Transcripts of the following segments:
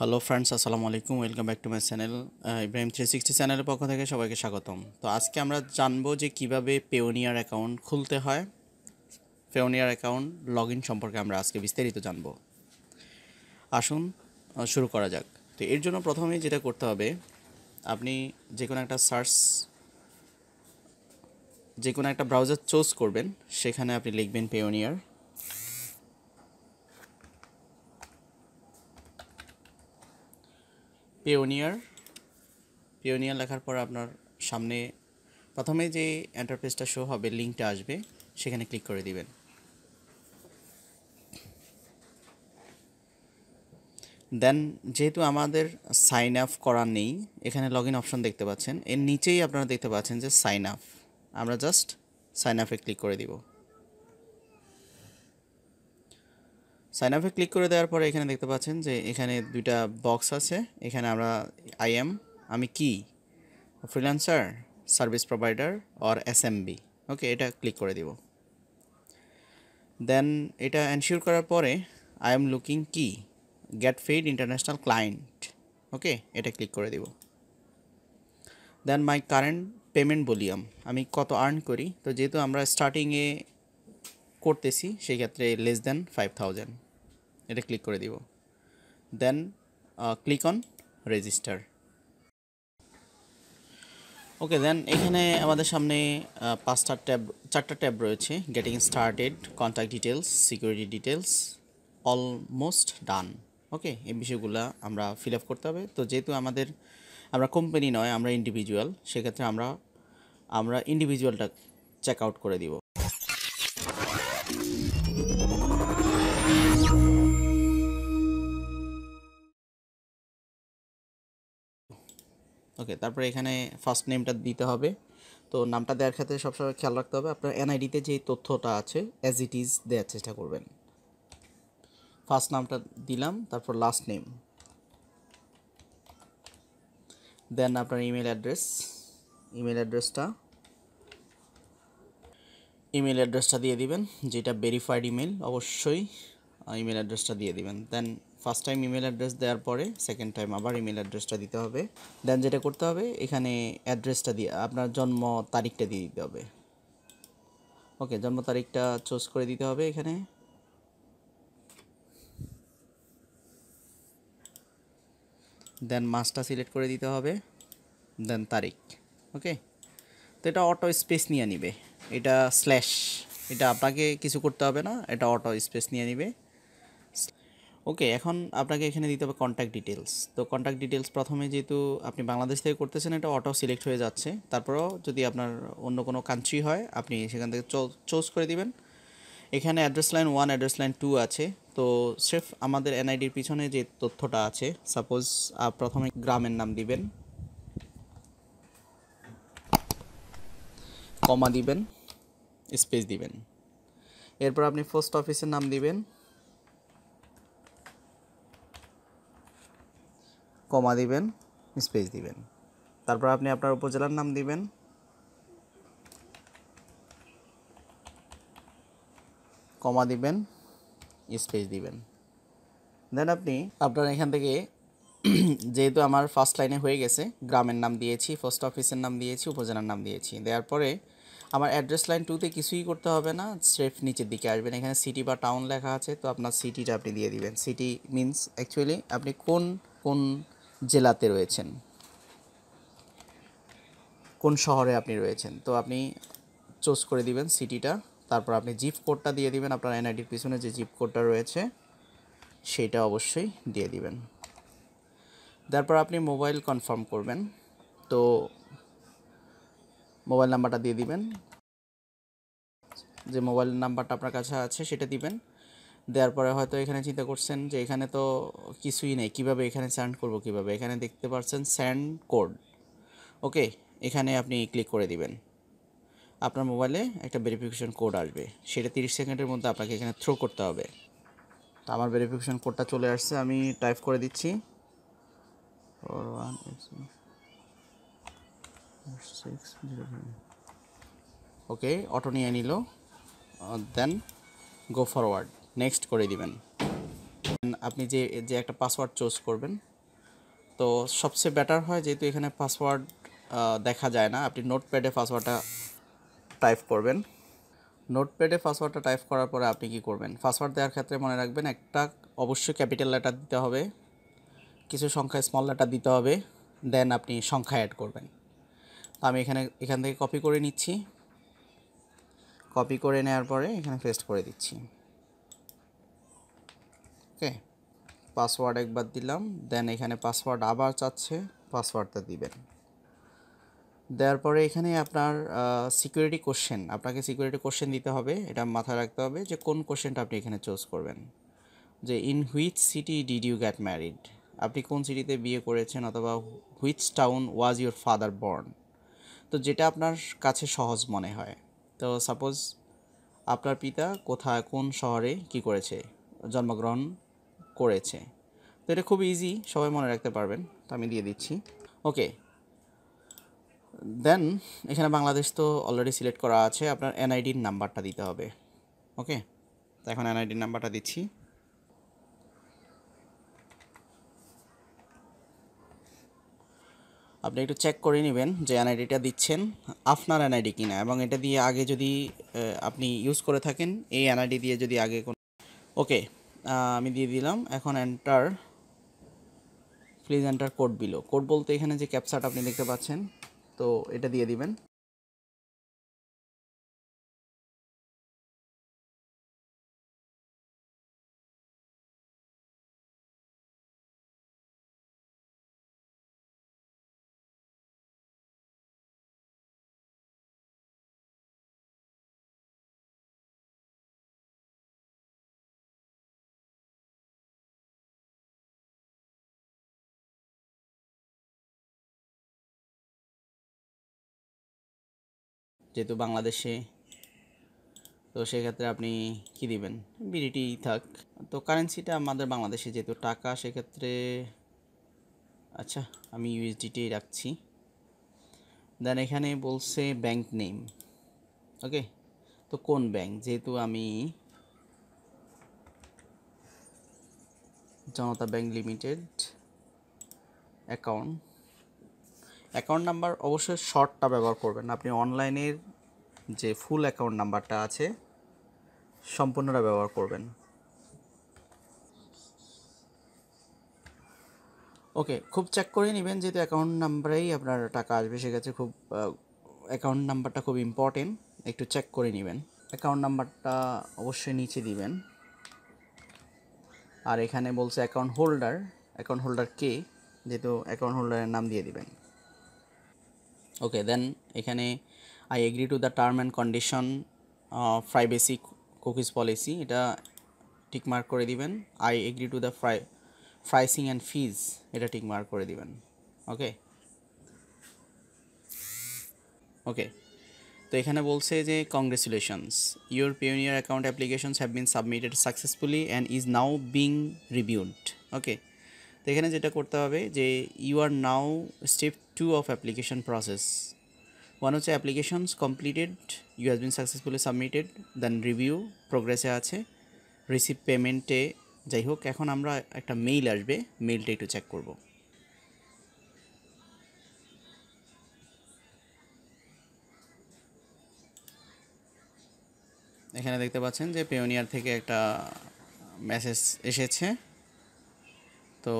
hello friends আসসালামু আলাইকুম welcome back to my channel Ibrahim three sixty চ্যানেলের পক্ষ থেকে সবাইকে স্বাগতম তো আজকে আমরা জানবো যে কিভাবে পেওনিয়ার অ্যাকাউন্ট খুলতে হয় পেওনিয়ার অ্যাকাউন্ট লগ ইন সম্পর্কে আমরা আজকে বিস্তারিত জানবো আসুন শুরু করা যাক তো এর জন্য প্রথমে যেটা করতে হবে আপনি যে কোনো একটা সার্চ যে কোনো একটা ব্রাউজার চুজ করবেন সেখানে আপনি লিখবেন পেওনিয়ার পিওনিয়ার পিওনিয়ার লেখার পর আপনার সামনে প্রথমে যে এন্টারপ্রেসটা শো হবে লিঙ্কটা আসবে সেখানে ক্লিক করে দিবেন দেন যেহেতু আমাদের সাইন আপ করা নেই এখানে লগ ইন অপশন দেখতে পাচ্ছেন এর নিচেই আপনারা দেখতে পাচ্ছেন যে সাইন আপ আমরা জাস্ট সাইন আপে ক্লিক করে দিব সাইন আপে ক্লিক করে দেওয়ার পরে এখানে দেখতে পাচ্ছেন যে এখানে দুইটা বক্স আছে এখানে আমরা আই এম আমি কি freelancer service provider or SMB okay এটা ক্লিক করে দিব দেন এটা এনশিওর করার পরে আই এম লুকিং কি get feed international client okay এটা ক্লিক করে দিব দেন মাই কারেন্ট পেমেন্ট বলিয়াম আমি কত আর্ন করি তো যেহেতু আমরা স্টার্টিংয়ে করতেছি সেই ক্ষেত্রে লেস দেন ফাইভ থাউজেন্ড এটা ক্লিক করে দিব then click on register okay then এখানে আমাদের সামনে uh, পাঁচটা ট্যাব চারটা ট্যাব রয়েছে getting started contact details security details almost done okay এই বিষয়গুলো আমরা ফিল আপ করতে হবে তো যেহেতু আমাদের আমরা কোম্পানি নয় আমরা ইন্ডিভিজুয়াল সেক্ষেত্রে আমরা আমরা ইন্ডিভিজুয়ালটা চেক আউট করে দিব ওকে তারপরে এখানে ফার্স্ট নেমটা দিতে হবে তো নামটা দেওয়ার ক্ষেত্রে সবসময় খেয়াল রাখতে হবে আপনার এনআইডিতে যে তথ্যটা আছে অ্যাজ ইট ইজ দেওয়ার চেষ্টা করবেন ফার্স্ট নামটা দিলাম তারপর লাস্ট নেম দেন আপনার ইমেল অ্যাড্রেস ইমেল অ্যাড্রেসটা ইমেল অ্যাড্রেসটা দিয়ে দিবেন যেটা ভেরিফাইড ইমেল অবশ্যই ইমেল অ্যাড্রেসটা দিয়ে দিবেন then first time email address দেওয়ার পরে সেকেন্ড টাইম আবার ইমেল অ্যাড্রেসটা দিতে হবে দেন যেটা করতে হবে এখানে অ্যাড্রেসটা দিয়ে আপনার জন্ম তারিখটা দিয়ে দিতে হবে ওকে জন্ম তারিখটা চুজ করে দিতে হবে এখানে দেন মাসটা সিলেক্ট করে দিতে হবে দেন তারিখ ওকে তো এটা অটো স্পেস নিয়ে নিবে এটা স্ল্যাশ এটা আপনাকে কিছু করতে হবে না এটা অটো স্পেস নিয়ে নিবে ওকে এখন আপনাকে এখানে দিতে হবে কন্ট্যাক্ট ডিটেলস তো কন্ট্যাক্ট ডিটেলস প্রথমে যেহেতু আপনি বাংলাদেশ থেকে করতেছেন এটা অটো সিলেক্ট হয়ে যাচ্ছে তারপরও যদি আপনার অন্য কোনো কান্ট্রি হয় আপনি সেখান থেকে চুজ করে দিবেন এখানে address line one address line two আছে তো সেফ আমাদের এনআইডির পিছনে যে তথ্যটা আছে সাপোজ প্রথমে গ্রামের নাম দিবেন কমা দিবেন স্পেস দিবেন এরপর আপনি পোস্ট অফিসের নাম দিবেন কমা দিবেন স্পেস দিবেন তারপর আপনি আপনার উপজেলার নাম দিবেন কমা দিবেন স্পেস দিবেন দেন আপনি আপনার এখান থেকে যেহেতু আমার ফার্স্ট লাইনে হয়ে গেছে গ্রামের নাম দিয়েছি পোস্ট অফিসের নাম দিয়েছি উপজেলার নাম দিয়েছি দেওয়ার পরে আমার অ্যাড্রেস লাইন টুতে কিছুই করতে হবে না স্রেফ নিচের দিকে আসবেন এখানে সিটি বা টাউন লেখা আছে তো আপনার সিটিটা আপনি দিয়ে দিবেন সিটি মিন্স অ্যাকচুয়ালি আপনি কোন কোন জেলাতে রয়েছেন কোন শহরে আপনি রয়েছেন তো আপনি চুজ করে দিবেন সিটিটা তারপর আপনি জিপ কোডটা দিয়ে দিবেন আপনার এনআইডির পিছনে যে জিপ কোডটা রয়েছে সেটা অবশ্যই দিয়ে দিবেন তারপর আপনি মোবাইল কনফার্ম করবেন তো মোবাইল নাম্বারটা দিয়ে দিবেন যে মোবাইল নাম্বারটা আপনার কাছে আছে সেটা দিবেন দেওয়ার পরে হয়তো এখানে চিন্তা করছেন যে এখানে তো কিছুই নেই কিভাবে এখানে স্যান্ড করব কিভাবে এখানে দেখতে পাচ্ছেন স্যান্ড কোড ওকে এখানে আপনি ক্লিক করে দিবেন আপনার মোবাইলে একটা ভেরিফিকেশন কোড আসবে সেটা তিরিশ সেকেন্ডের মধ্যে আপনাকে এখানে থ্রো করতে হবে তো আমার ভেরিফিকেশন কোডটা চলে আসছে আমি টাইপ করে দিচ্ছি ওকে অটো নিয়ে নিল দেন গো ফরওয়ার্ড নেক্সট করে দিবেন আপনি যে যে একটা পাসওয়ার্ড চুজ করবেন তো সবচেয়ে বেটার হয় যেহেতু এখানে পাসওয়ার্ড দেখা যায় না আপনি নোটপ্যাডে পাসওয়ার্ডটা টাইপ করবেন নোটপ্যাডে পাসওয়ার্ডটা টাইপ করার পরে আপনি কি করবেন পাসওয়ার্ড দেওয়ার ক্ষেত্রে মনে রাখবেন একটা অবশ্যই ক্যাপিটাল লেটার দিতে হবে কিছু সংখ্যা স্মল লেটার দিতে হবে দেন আপনি সংখ্যা অ্যাড করবেন তো আমি এখানে এখান থেকে কপি করে নিচ্ছি কপি করে নেওয়ার পরে এখানে পেস্ট করে দিচ্ছি ওকে পাসওয়ার্ড একবার দিলাম দেন এখানে পাসওয়ার্ড আবার চাচ্ছে পাসওয়ার্ডটা দিবেন দেওয়ার পরে এখানে আপনার সিকিউরিটি কোশ্চেন আপনাকে সিকিউরিটি কোশ্চেন দিতে হবে এটা মাথায় রাখতে হবে যে কোন কোশ্চেনটা আপনি এখানে চুজ করবেন যে in which city did you get married আপনি কোন সিটিতে বিয়ে করেছেন অথবা which town was your father born তো যেটা আপনার কাছে সহজ মনে হয় তো সাপোজ আপনার পিতা কোথায় কোন শহরে কি করেছে জন্মগ্রহণ করেছে তো এটা খুব ইজি সবাই মনে রাখতে পারবেন তো আমি দিয়ে দিচ্ছি ওকে দেন এখানে বাংলাদেশ তো অলরেডি সিলেক্ট করা আছে আপনার এনআইডির নাম্বারটা দিতে হবে ওকে তো এখন এনআইডির নাম্বারটা দিচ্ছি আপনি একটু চেক করে নেবেন যে এনআইডিটা দিচ্ছেন আপনার এনআইডি কিনা এবং এটা দিয়ে আগে যদি আপনি ইউজ করে থাকেন এই এনআইডি দিয়ে যদি আগে কোনো ওকে আমি দিয়ে দিলাম এখন enter please enter code below code বলতে এখানে যে ক্যাপসাটা আপনি দেখতে পাচ্ছেন তো এটা দিয়ে দিবেন যেহেতু বাংলাদেশে তো সেক্ষেত্রে আপনি কি দিবেন বিডিটি থাক তো কারেন্সিটা আমাদের বাংলাদেশে যেহেতু টাকা সেক্ষেত্রে আচ্ছা আমি ইউএসডিটি রাখছি দেন এখানে বলছে ব্যাংক নেম ওকে তো কোন ব্যাংক যেহেতু আমি Janata bank limited account account number অবশ্যই শর্টটা ব্যবহার করবেন আপনি অনলাইনের যে ফুল অ্যাকাউন্ট নাম্বারটা আছে সম্পূর্ণটা ব্যবহার করবেন ওকে খুব চেক করে নেবেন যেহেতু অ্যাকাউন্ট নাম্বারেই আপনার টাকা আসবে সেক্ষেত্রে খুব অ্যাকাউন্ট নাম্বারটা খুব ইম্পর্টেন্ট একটু চেক করে নেবেন অ্যাকাউন্ট নাম্বারটা অবশ্যই নিচে দিবেন আর এখানে বলছে অ্যাকাউন্ট হোল্ডার অ্যাকাউন্ট হোল্ডার কে যেহেতু অ্যাকাউন্ট হোল্ডারের নাম দিয়ে দিবেন ওকে দেন এখানে I agree to the term and condition privacy cookies policy এটা টিকমার্ক করে দিবেন I agree to the fry pricing and fees এটা টিকমার্ক করে দিবেন ওকে ওকে তো এখানে বলছে যে congratulations your Payoneer account applications have been submitted successfully and is now being reviewed okay এখানে যেটা করতে হবে যে you are now step two of application process one হচ্ছে applications completed you has been successfully submitted then review প্রোগ্রেসে আছে receive পেমেন্টে যাই হোক এখন আমরা একটা মেইল আসবে মেইলটা একটু চেক করব এখানে দেখতে পাচ্ছেন যে পেওনিয়ার থেকে একটা মেসেজ এসেছে তো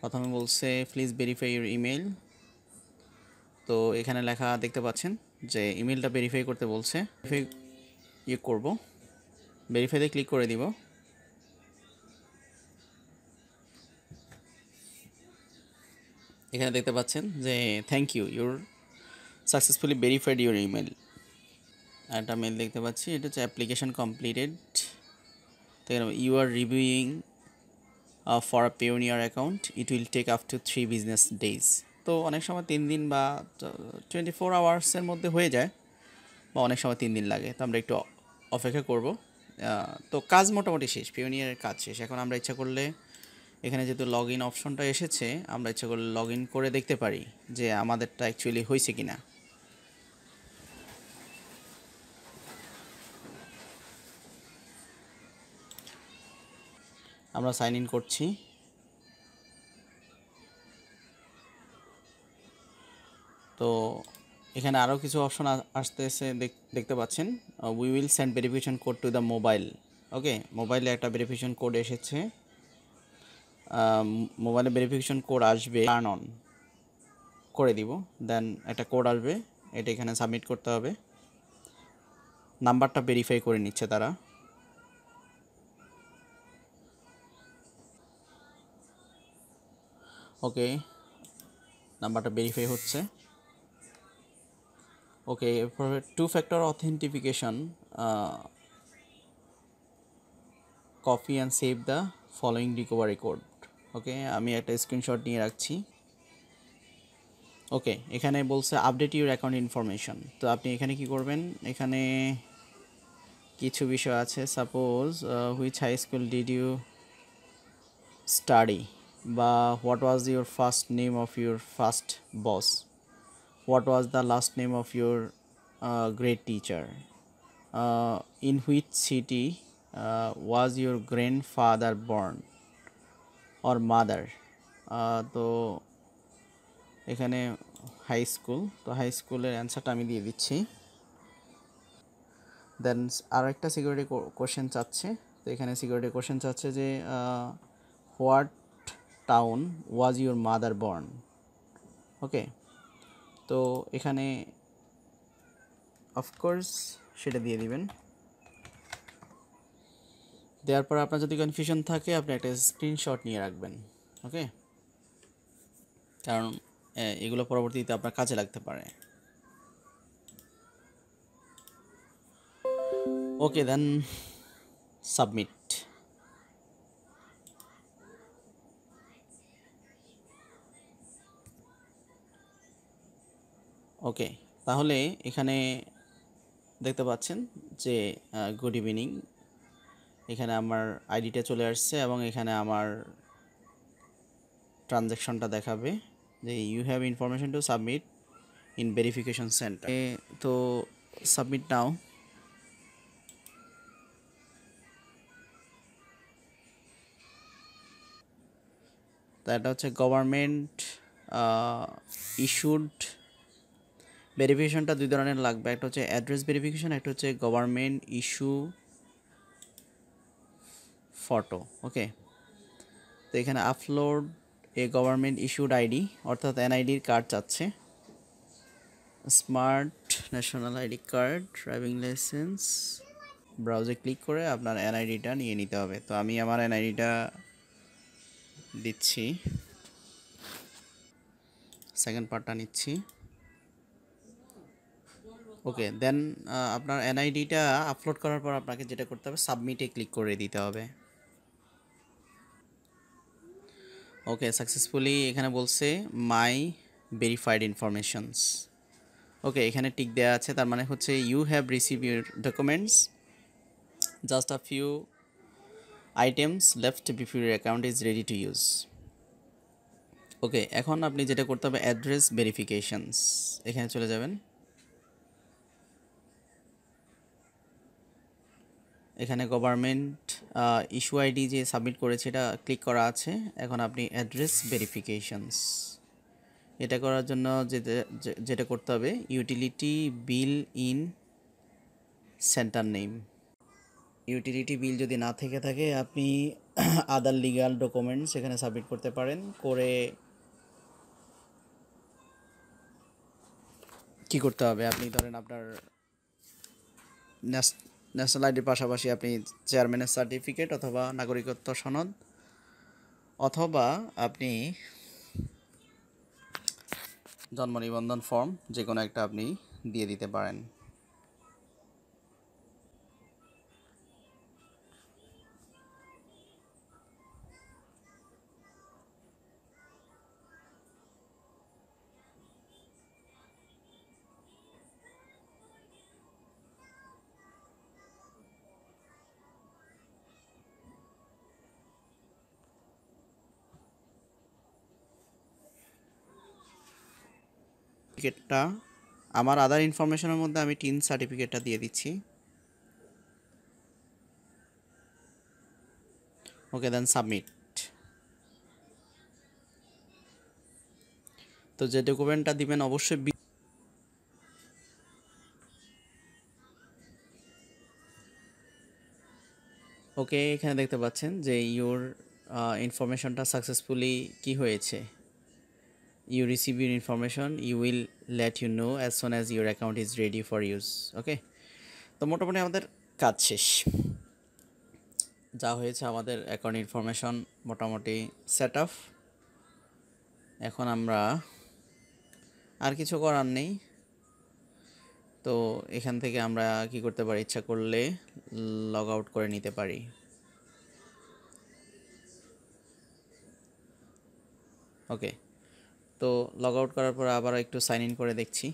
প্রথমে বলছে প্লিজ ভেরিফাই ইউর ইমেল তো এখানে লেখা দেখতে পাচ্ছেন যে ইমেলটা ভেরিফাই করতে বলছে ভেরিফাই ইয়ে করবো ভেরিফাইতে ক্লিক করে দিব এখানে দেখতে পাচ্ছেন যে thank you your successfully verified your email একটা মেল দেখতে পাচ্ছি এটা হচ্ছে application completed you are reviewing for a Payoneer account it will take up to three business days তো অনেক সময় তিন দিন বা টোয়েন্টি ফোর আওয়ার্সের মধ্যে হয়ে যায় বা অনেক সময় তিন দিন লাগে তো আমরা একটু অপেক্ষা করব তো কাজ মোটামুটি শেষ পিওনিয়ারের কাজ শেষ এখন আমরা ইচ্ছা করলে এখানে যেহেতু লগ ইন অপশনটা এসেছে আমরা ইচ্ছা করলে লগ ইন করে দেখতে পারি যে আমাদেরটা অ্যাকচুয়ালি হয়েছে কি না আমরা সাইন ইন করছি তো এখানে আরও কিছু অপশন আসতে এসে দেখতে পাচ্ছেন we will send verification code to the mobile okay মোবাইলে একটা ভেরিফিকেশন কোড এসেছে মোবাইলে ভেরিফিকেশন কোড আসবে আর্ন অন করে দিব দেন একটা কোড আসবে এটা এখানে সাবমিট করতে হবে নাম্বারটা ভেরিফাই করে নিচ্ছে তারা ওকে নাম্বারটা ভেরিফাই হচ্ছে okay two factor authentication copy and save the following recovery code okay আমি একটা স্ক্রিনশট নিয়ে রাখছি ওকে এখানে বলছে আপডেট ইউর অ্যাকাউন্ট ইনফরমেশন তো আপনি এখানে কি করবেন এখানে কিছু বিষয় আছে suppose which high school did you study বা what was your first name of your first boss what was the last name of your great teacher in which city was your grandfather born or mother তো এখানে high school তো high স্কুলের অ্যান্সারটা আমি দিয়ে দিচ্ছি দেন আর একটা security question চাচ্ছে তো এখানে সিকিউরিটি কোশ্চেন চাচ্ছে যে what uh, town was your mother born okay তো এখানে অফকোর্স সেটা দিয়ে দিবেন দেওয়ার পর আপনার যদি কনফিউশন থাকে আপনি একটা স্ক্রিনশট নিয়ে রাখবেন ওকে কারণ এগুলো পরবর্তীতে আপনার কাজে লাগতে পারে ওকে দেন সাবমিট ওকে তাহলে এখানে দেখতে পাচ্ছেন যে গুড ইভিনিং এখানে আমার আইডিটা চলে আসছে এবং এখানে আমার ট্রানজ্যাকশনটা দেখাবে যে you have information to submit in verification centre তো সাবমিট নাও তা এটা হচ্ছে গভর্নমেন্ট ইস্যুড ভেরিফিকেশনটা দুই ধরনের লাগবে একটা হচ্ছে অ্যাড্রেস ভেরিফিকেশন একটা হচ্ছে গভর্নমেন্ট ইস্যু ফটো ওকে তো এখানে আপলোড এ গভর্নমেন্ট ইস্যুড আইডি অর্থাৎ এনআইডির কার্ড চাচ্ছে smart national ID card driving licence ব্রাউজে ক্লিক করে আপনার এনআইডিটা নিয়ে নিতে হবে তো আমি আমার এনআইডিটা দিচ্ছি সেকেন্ড পার্টটা নিচ্ছি ওকে দেন আপনার এনআইডিটা আপলোড করার পর আপনাকে যেটা করতে হবে সাবমিটে ক্লিক করে দিতে হবে ওকে সাকসেসফুলি এখানে বলছে মাই ভেরিফাইড ইনফরমেশনস ওকে এখানে টিক দেওয়া আছে তার মানে হচ্ছে you have receive your documents just a few items left before your account is ready to use okay এখন আপনি যেটা করতে হবে অ্যাড্রেস ভেরিফিকেশনস এখানে চলে যাবেন এখানে গভর্নমেন্ট ইস্যু আইডি যে সাবমিট করেছে এটা ক্লিক করা আছে এখন আপনি অ্যাড্রেস ভেরিফিকেশানস এটা করার জন্য যেটা যেটা করতে হবে utility bill in centre name utility bill যদি না থেকে থাকে আপনি আদার লিগাল ডকুমেন্টস এখানে সাবমিট করতে পারেন করে কি করতে হবে আপনি ধরেন আপনার ন্যাশ ন্যাশনাল আইডির পাশাপাশি আপনি চেয়ারম্যানের সার্টিফিকেট অথবা নাগরিকত্ব সনদ অথবা আপনি জন্ম নিবন্ধন ফর্ম যে কোনো একটা আপনি দিয়ে দিতে পারেন সার্টিফিকেটটা আমার আদার ইনফরমেশনের মধ্যে আমি টিন সার্টিফিকেটটা দিয়ে দিচ্ছি ওকে দেন সাবমিট তো যে ডকুমেন্টটা দিবেন অবশ্যই ওকে এখানে দেখতে পাচ্ছেন যে ইউর ইনফরমেশনটা সাকসেসফুলি কি হয়েছে you receive your information you will let you know as soon as your account is ready for use okay তো মোটামুটি আমাদের কাজ শেষ যা হয়েছে আমাদের অ্যাকাউন্ট ইনফরমেশন মোটামুটি সেট আপ এখন আমরা আর কিছু করার নেই তো এখান থেকে আমরা কি করতে পারি ইচ্ছা করলে লগ আউট করে নিতে পারি ওকে তো লগ আউট করার পর আবার একটু সাইন ইন করে দেখছি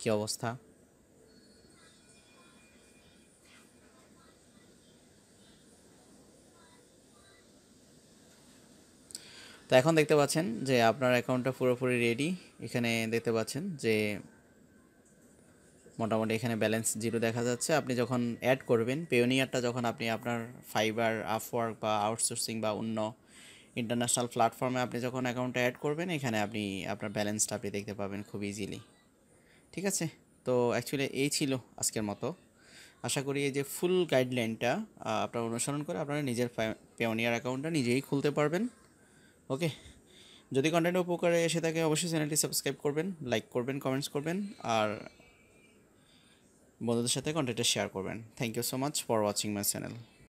কি অবস্থা তো এখন দেখতে পাচ্ছেন যে আপনার অ্যাকাউন্টটা পুরোপুরি রেডি এখানে দেখতে পাচ্ছেন যে মোটামুটি এখানে ব্যালেন্স জিরো দেখা যাচ্ছে আপনি যখন অ্যাড করবেন পেওনিয়ারটা যখন আপনি আপনার ফাইবার আফওয়ার্ক বা আউটসোর্সিং বা অন্য ইন্টারন্যাশনাল প্ল্যাটফর্মে আপনি যখন অ্যাকাউন্টটা অ্যাড করবেন এখানে আপনি আপনার ব্যালেন্সটা আপনি দেখতে পাবেন খুব ইজিলি ঠিক আছে তো অ্যাকচুয়ালি এই ছিল আজকের মতো আশা করি এই যে ফুল গাইডলাইনটা আপনারা অনুসরণ করে আপনারা নিজের পেওনিয়ার অ্যাকাউন্টটা নিজেই খুলতে পারবেন ওকে যদি কন্টেন্ট উপকারে এসে থাকে অবশ্যই চ্যানেলটি সাবস্ক্রাইব করবেন লাইক করবেন কমেন্টস করবেন আর বন্ধুদের সাথে কন্টেন্টটা শেয়ার করবেন thank you so much for watching my channel